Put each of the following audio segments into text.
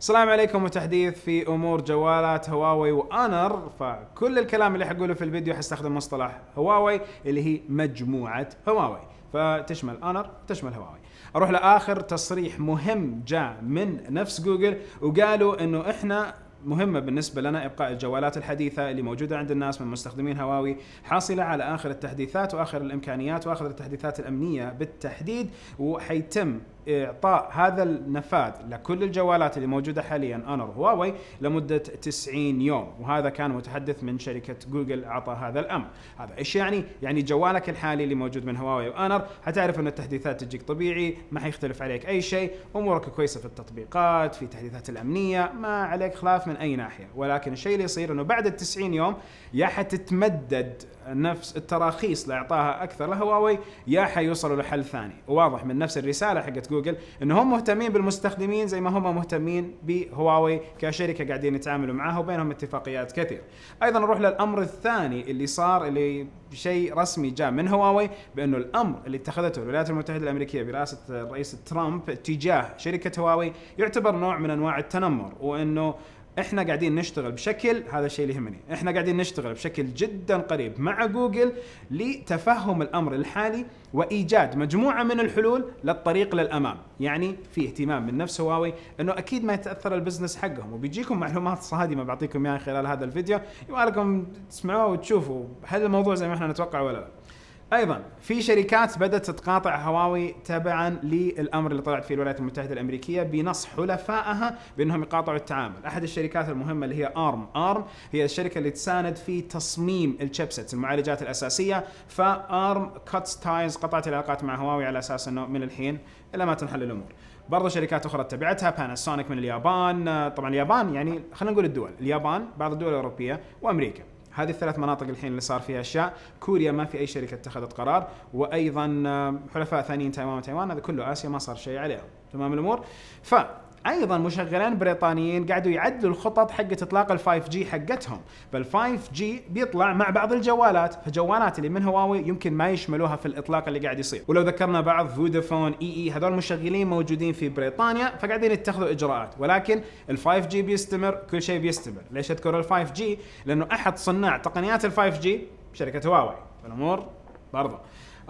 السلام عليكم وتحديث في امور جوالات هواوي وانر فكل الكلام اللي حقوله في الفيديو حستخدم مصطلح هواوي اللي هي مجموعه هواوي فتشمل انر تشمل هواوي اروح لاخر تصريح مهم جاء من نفس جوجل وقالوا انه احنا مهمة بالنسبة لنا إبقاء الجوالات الحديثة اللي موجودة عند الناس من مستخدمين هواوي حاصلة على آخر التحديثات وآخر الإمكانيات وآخر التحديثات الأمنية بالتحديد وحيتم اعطاء هذا النفاذ لكل الجوالات اللي موجوده حاليا اونر هواوي لمده 90 يوم وهذا كان متحدث من شركه جوجل اعطى هذا الامر هذا ايش يعني يعني جوالك الحالي اللي موجود من هواوي وانر حتعرف ان التحديثات تجيك طبيعي ما حيختلف عليك اي شيء امورك كويسه في التطبيقات في التحديثات الامنيه ما عليك خلاف من اي ناحيه ولكن الشيء اللي يصير انه بعد ال 90 يوم يا حتتمدد نفس التراخيص لاعطائها اكثر لهواوي يا حيوصلوا لحل ثاني وواضح من نفس الرساله حقت جوجل ان هم مهتمين بالمستخدمين زي ما هم مهتمين بهواوي كشركه قاعدين يتعاملوا معها وبينهم اتفاقيات كثير. ايضا نروح للامر الثاني اللي صار اللي شيء رسمي جاء من هواوي بانه الامر اللي اتخذته الولايات المتحده الامريكيه برئاسه الرئيس ترامب تجاه شركه هواوي يعتبر نوع من انواع التنمر وانه احنا قاعدين نشتغل بشكل هذا الشيء اللي يهمني احنا قاعدين نشتغل بشكل جدا قريب مع جوجل لتفهم الامر الحالي وايجاد مجموعه من الحلول للطريق للامام يعني في اهتمام من نفس هواوي انه اكيد ما يتاثر البزنس حقهم وبيجيكم معلومات صادمه بعطيكم اياها خلال هذا الفيديو يبغى لكم تسمعوه وتشوفوا هل الموضوع زي ما احنا نتوقع ولا لا ايضا في شركات بدات تتقاطع هواوي تبعا للامر اللي طلعت فيه الولايات المتحده الامريكيه بنص حلفائها بانهم يقاطعوا التعامل، احد الشركات المهمه اللي هي ارم، ارم هي الشركه اللي تساند في تصميم الشيبسيت المعالجات الاساسيه، فارم كت تايز قطعت العلاقات مع هواوي على اساس انه من الحين الى ما تنحل الامور. برضه شركات اخرى تبعتها باناسونيك من اليابان، طبعا اليابان يعني خلينا نقول الدول، اليابان، بعض الدول الاوروبيه وامريكا. هذه الثلاث مناطق الحين اللي صار فيها اشياء كوريا ما في اي شركه اتخذت قرار وايضا آه، حلفاء ثانيين تايوان وتايوان هذا كله اسيا ما صار شيء عليهم تمام الامور ف ايضا مشغلين بريطانيين قاعدوا يعدلوا الخطط حق اطلاق ال5 جي حقتهم، فال5 جي بيطلع مع بعض الجوالات، فجوالات اللي من هواوي يمكن ما يشملوها في الاطلاق اللي قاعد يصير، ولو ذكرنا بعض فودافون، اي اي هذول مشغلين موجودين في بريطانيا فقاعدين يتخذوا اجراءات، ولكن ال5 جي بيستمر، كل شيء بيستمر، ليش اذكر ال5 جي؟ لانه احد صناع تقنيات ال5 جي شركه هواوي، فالامور برضه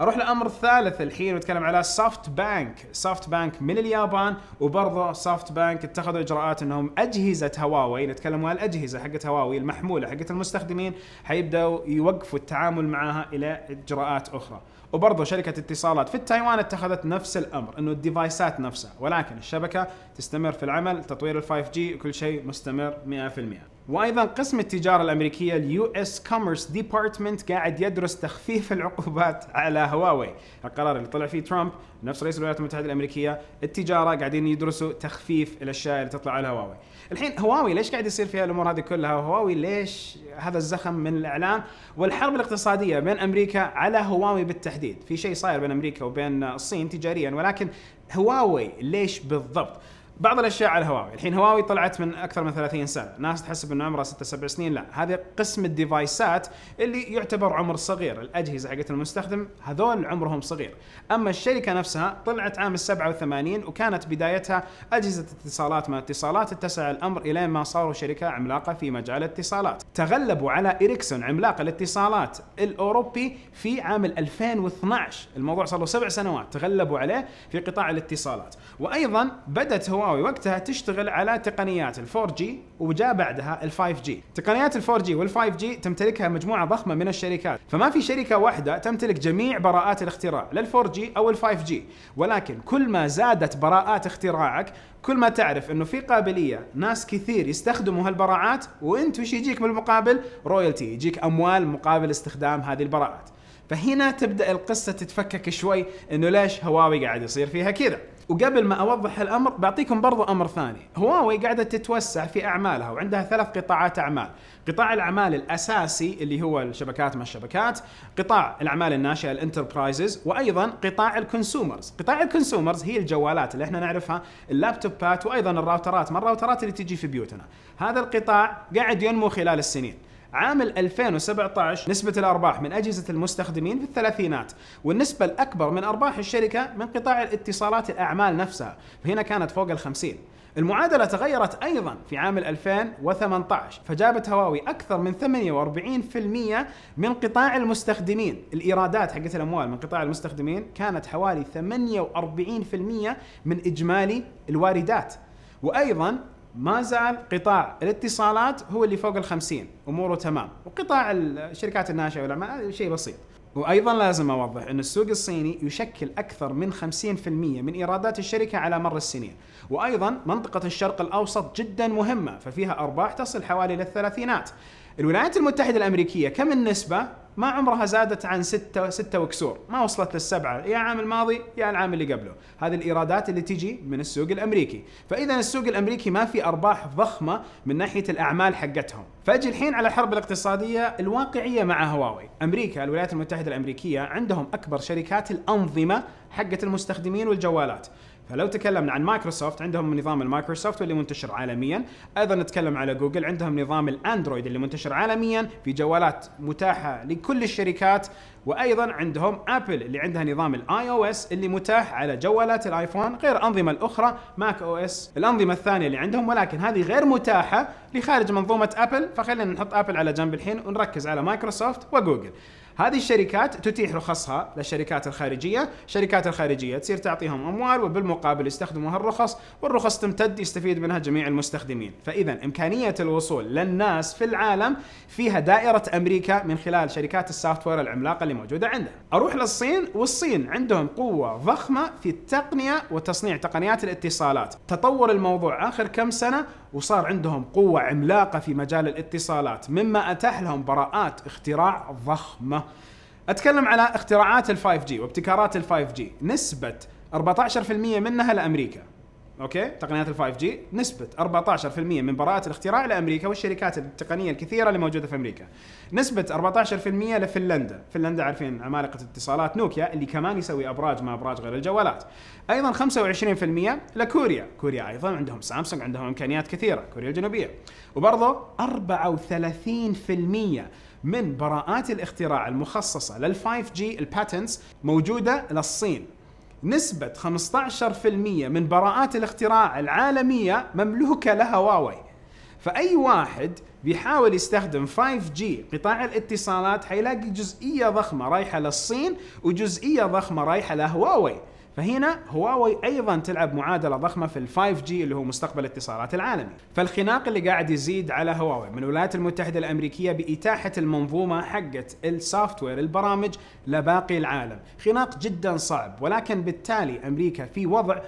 اروح للامر الثالث الحين نتكلم على سوفت بانك سوفت بانك من اليابان وبرضه سوفت بانك اتخذوا اجراءات انهم اجهزه هواوي نتكلم عن الاجهزه حقت هواوي المحموله حقت المستخدمين حيبداوا يوقفوا التعامل معها الى اجراءات اخرى وبرضه شركة اتصالات في تايوان اتخذت نفس الأمر أنه الديفايسات نفسها ولكن الشبكة تستمر في العمل تطوير ال 5G كل شيء مستمر 100% وايضا قسم التجاره الامريكيه اليو اس كوميرس ديبارتمنت قاعد يدرس تخفيف العقوبات على هواوي، القرار اللي طلع فيه ترامب نفس رئيس الولايات المتحده الامريكيه، التجاره قاعدين يدرسوا تخفيف الاشياء اللي تطلع على هواوي. الحين هواوي ليش قاعد يصير فيها الامور هذه كلها؟ هواوي ليش هذا الزخم من الاعلام؟ والحرب الاقتصاديه بين امريكا على هواوي بالتحديد، في شيء صاير بين امريكا وبين الصين تجاريا ولكن هواوي ليش بالضبط؟ بعض الاشياء على هواوي، الحين هواوي طلعت من اكثر من 30 سنه، ناس تحسب انه عمرها 6 7 سنين، لا، هذا قسم الديفايسات اللي يعتبر عمر صغير، الاجهزه حقت المستخدم هذول عمرهم صغير، اما الشركه نفسها طلعت عام ال 87 وكانت بدايتها اجهزه اتصالات ما اتصالات، اتسع الامر الى ما صاروا شركه عملاقه في مجال الاتصالات، تغلبوا على اريكسون عملاق الاتصالات الاوروبي في عام 2012، الموضوع صار له سبع سنوات، تغلبوا عليه في قطاع الاتصالات، وايضا بدت هواوي هواوي وقتها تشتغل على تقنيات ال 4 جي وجاء بعدها ال 5 جي تقنيات ال 4 جي وال 5 جي تمتلكها مجموعه ضخمه من الشركات فما في شركه واحده تمتلك جميع براءات الاختراع لل 4 جي او ال 5 جي ولكن كل ما زادت براءات اختراعك كل ما تعرف انه في قابليه ناس كثير يستخدموا هالبراءات وانت وش يجيك بالمقابل رويالتي يجيك اموال مقابل استخدام هذه البراءات فهنا تبدا القصه تتفكك شوي انه ليش هواوي قاعد يصير فيها كذا وقبل ما اوضح الامر بعطيكم برضو امر ثاني هواوي قاعده تتوسع في اعمالها وعندها ثلاث قطاعات اعمال قطاع الاعمال الاساسي اللي هو الشبكات ما الشبكات قطاع الاعمال الناشئه الانتربرايزز وايضا قطاع الكونسومرز قطاع الكونسومرز هي الجوالات اللي احنا نعرفها اللابتوبات وايضا الراوترات ما الراوترات اللي تجي في بيوتنا هذا القطاع قاعد ينمو خلال السنين عام 2017 نسبة الأرباح من أجهزة المستخدمين في الثلاثينات والنسبة الأكبر من أرباح الشركة من قطاع الاتصالات الأعمال نفسها فهنا كانت فوق الخمسين المعادلة تغيرت أيضا في عام 2018 فجابت هواوي أكثر من 48% من قطاع المستخدمين الإيرادات حقت الأموال من قطاع المستخدمين كانت حوالي 48% من إجمالي الواردات وأيضا ما زال قطاع الاتصالات هو اللي فوق الخمسين أموره تمام وقطاع الشركات الناشئة والعمال شيء بسيط وأيضا لازم أوضح أن السوق الصيني يشكل أكثر من 50% من إيرادات الشركة على مر السنين وأيضا منطقة الشرق الأوسط جدا مهمة ففيها أرباح تصل حوالي للثلاثينات الولايات المتحدة الأمريكية كم النسبة ما عمرها زادت عن ستة ستة وكسور ما وصلت للسبعة يا العام الماضي يا العام اللي قبله هذه الإيرادات اللي تجي من السوق الأمريكي فإذا السوق الأمريكي ما في أرباح ضخمة من ناحية الأعمال حقتهم فأجي الحين على الحرب الاقتصادية الواقعية مع هواوي أمريكا الولايات المتحدة الأمريكية عندهم أكبر شركات الأنظمة حقت المستخدمين والجوالات فلو تكلمنا عن مايكروسوفت عندهم نظام المايكروسوفت واللي منتشر عالميا ايضا نتكلم على جوجل عندهم نظام الاندرويد اللي منتشر عالميا في جوالات متاحه لكل الشركات وايضا عندهم ابل اللي عندها نظام الاي او اس اللي متاح على جوالات الايفون غير الانظمه الاخرى ماك او اس الانظمه الثانيه اللي عندهم ولكن هذه غير متاحه لخارج منظومه ابل فخلينا نحط ابل على جنب الحين ونركز على مايكروسوفت وجوجل هذه الشركات تتيح رخصها للشركات الخارجيه، الشركات الخارجيه تصير تعطيهم اموال وبالمقابل يستخدموا هالرخص، والرخص تمتد يستفيد منها جميع المستخدمين، فاذا امكانيه الوصول للناس في العالم فيها دائره امريكا من خلال شركات السوفت وير العملاقه اللي موجوده عندها. اروح للصين والصين عندهم قوه ضخمه في التقنيه وتصنيع تقنيات الاتصالات، تطور الموضوع اخر كم سنه وصار عندهم قوة عملاقة في مجال الاتصالات مما أتاح لهم براءات اختراع ضخمة أتكلم على اختراعات الـ 5G وابتكارات الـ 5G نسبة 14% منها لأمريكا اوكي تقنيات ال 5 جي نسبه 14% من براءات الاختراع لامريكا والشركات التقنيه الكثيره اللي موجوده في امريكا نسبه 14% لفنلندا فنلندا عارفين عمالقه اتصالات نوكيا اللي كمان يسوي ابراج ما ابراج غير الجوالات ايضا 25% لكوريا كوريا ايضا عندهم سامسونج عندهم امكانيات كثيره كوريا الجنوبيه وبرضه 34% من براءات الاختراع المخصصه لل5 جي الباتنتس موجوده للصين نسبة 15% من براءات الاختراع العالمية مملوكة لها هواوي فأي واحد بيحاول يستخدم 5G قطاع الاتصالات حيلاقي جزئية ضخمة رايحة للصين وجزئية ضخمة رايحة لهواوي فهنا هواوي ايضا تلعب معادله ضخمه في ال5 جي اللي هو مستقبل الاتصالات العالمي فالخناق اللي قاعد يزيد على هواوي من الولايات المتحده الامريكيه باتاحه المنظومه حقت السوفت وير البرامج لباقي العالم خناق جدا صعب ولكن بالتالي امريكا في وضع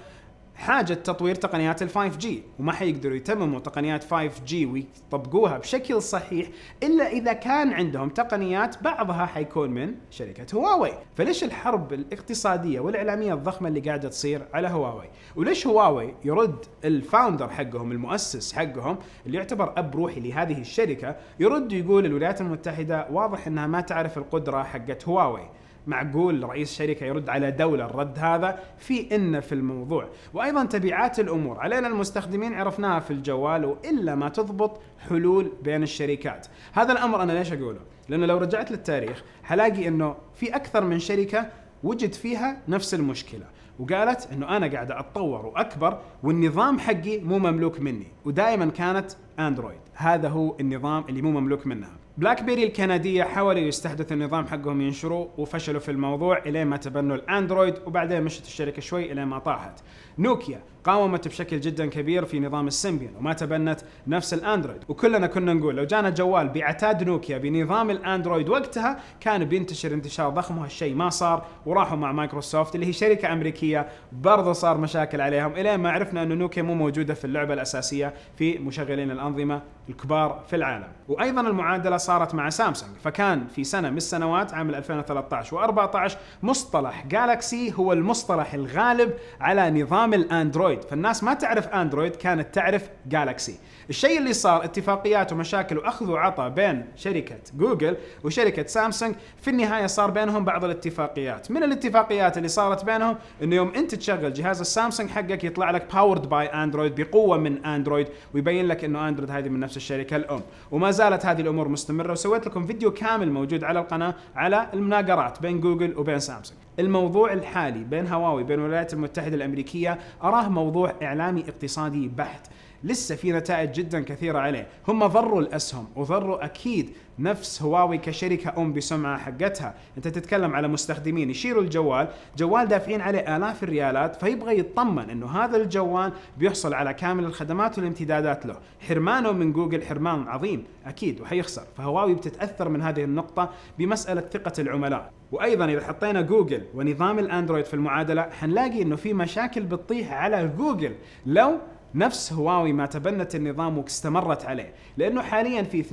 حاجة تطوير تقنيات ال 5G وما حيقدروا يتمموا تقنيات 5G ويطبقوها بشكل صحيح إلا إذا كان عندهم تقنيات بعضها حيكون من شركة هواوي فليش الحرب الاقتصادية والإعلامية الضخمة اللي قاعدة تصير على هواوي وليش هواوي يرد الفاوندر حقهم المؤسس حقهم اللي يعتبر أب روحي لهذه الشركة يرد يقول الولايات المتحدة واضح أنها ما تعرف القدرة حقت هواوي معقول رئيس شركه يرد على دوله الرد هذا في ان في الموضوع وايضا تبعات الامور علينا المستخدمين عرفناها في الجوال والا ما تضبط حلول بين الشركات هذا الامر انا ليش اقوله لانه لو رجعت للتاريخ حلاقي انه في اكثر من شركه وجد فيها نفس المشكله وقالت انه انا قاعده اتطور واكبر والنظام حقي مو مملوك مني ودائما كانت اندرويد هذا هو النظام اللي مو مملوك منها بلاك بيري الكندية حاولوا يستحدثوا النظام حقهم ينشروه وفشلوا في الموضوع إلين ما تبنوا الأندرويد وبعدين مشت الشركة شوي إلين ما طاحت نوكيا قاومت بشكل جدا كبير في نظام السيمبيان وما تبنت نفس الاندرويد وكلنا كنا نقول لو جانا جوال بعتاد نوكيا بنظام الاندرويد وقتها كان بينتشر انتشار ضخم وهالشيء ما صار وراحوا مع مايكروسوفت اللي هي شركه امريكيه برضه صار مشاكل عليهم الين ما عرفنا انه نوكيا مو موجوده في اللعبه الاساسيه في مشغلين الانظمه الكبار في العالم وايضا المعادله صارت مع سامسونج فكان في سنه من السنوات عام 2013 و14 مصطلح جالكسي هو المصطلح الغالب على نظام الاندرويد اندرويد فالناس ما تعرف اندرويد كانت تعرف جالكسي الشيء اللي صار اتفاقيات ومشاكل واخذ وعطاء بين شركه جوجل وشركه سامسونج في النهايه صار بينهم بعض الاتفاقيات من الاتفاقيات اللي صارت بينهم انه يوم انت تشغل جهاز السامسونج حقك يطلع لك باورد باي اندرويد بقوه من اندرويد ويبين لك انه اندرويد هذه من نفس الشركه الام وما زالت هذه الامور مستمره وسويت لكم فيديو كامل موجود على القناه على المناقرات بين جوجل وبين سامسونج الموضوع الحالي بين هواوي بين الولايات المتحدة الأمريكية أراه موضوع إعلامي اقتصادي بحت لسه في نتائج جدا كثيره عليه هم ضروا الاسهم وضروا اكيد نفس هواوي كشركه ام بسمعه حقتها انت تتكلم على مستخدمين يشيلوا الجوال جوال دافعين عليه الاف الريالات فيبغى يطمن انه هذا الجوال بيحصل على كامل الخدمات والامتدادات له حرمانه من جوجل حرمان عظيم اكيد وحيخسر فهواوي بتتاثر من هذه النقطه بمساله ثقه العملاء وايضا اذا حطينا جوجل ونظام الاندرويد في المعادله حنلاقي انه في مشاكل بتطيح على جوجل لو نفس هواوي ما تبنت النظام واستمرت عليه لأنه حاليا في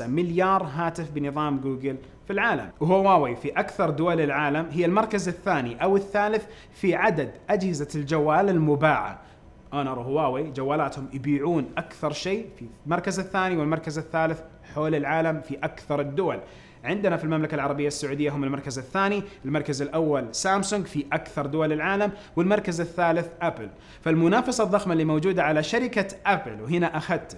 2.5 مليار هاتف بنظام جوجل في العالم وهواوي في أكثر دول العالم هي المركز الثاني أو الثالث في عدد أجهزة الجوال المباعة اونر هواوي جوالاتهم يبيعون اكثر شيء في المركز الثاني والمركز الثالث حول العالم في اكثر الدول عندنا في المملكة العربية السعودية هم المركز الثاني المركز الأول سامسونج في أكثر دول العالم والمركز الثالث أبل فالمنافسة الضخمة اللي موجودة على شركة أبل وهنا أخذت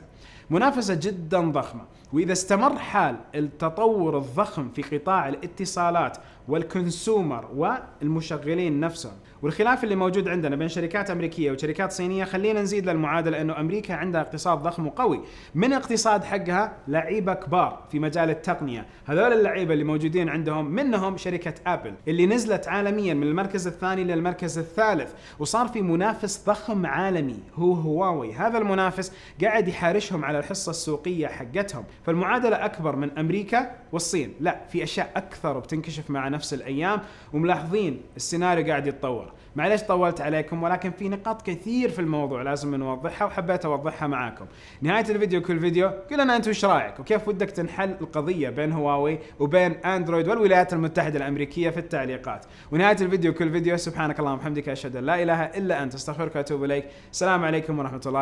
منافسة جدا ضخمة وإذا استمر حال التطور الضخم في قطاع الاتصالات والكونسومر والمشغلين نفسهم والخلاف اللي موجود عندنا بين شركات امريكيه وشركات صينيه خلينا نزيد للمعادله انه امريكا عندها اقتصاد ضخم وقوي من اقتصاد حقها لعيبه كبار في مجال التقنيه هذول اللعيبه اللي موجودين عندهم منهم شركه ابل اللي نزلت عالميا من المركز الثاني للمركز الثالث وصار في منافس ضخم عالمي هو هواوي هذا المنافس قاعد يحارشهم على الحصه السوقيه حقتهم فالمعادله اكبر من امريكا والصين لا في اشياء اكثر بتنكشف معنا نفس الايام وملاحظين السيناريو قاعد يتطور معلش طولت عليكم ولكن في نقاط كثير في الموضوع لازم نوضحها وحبيت اوضحها معاكم نهايه الفيديو كل فيديو قل لنا انت وش رايك وكيف ودك تنحل القضيه بين هواوي وبين اندرويد والولايات المتحده الامريكيه في التعليقات ونهايه الفيديو كل فيديو سبحانك اللهم وبحمدك اشهد ان لا اله الا انت استغفرك واتوب اليك السلام عليكم ورحمه الله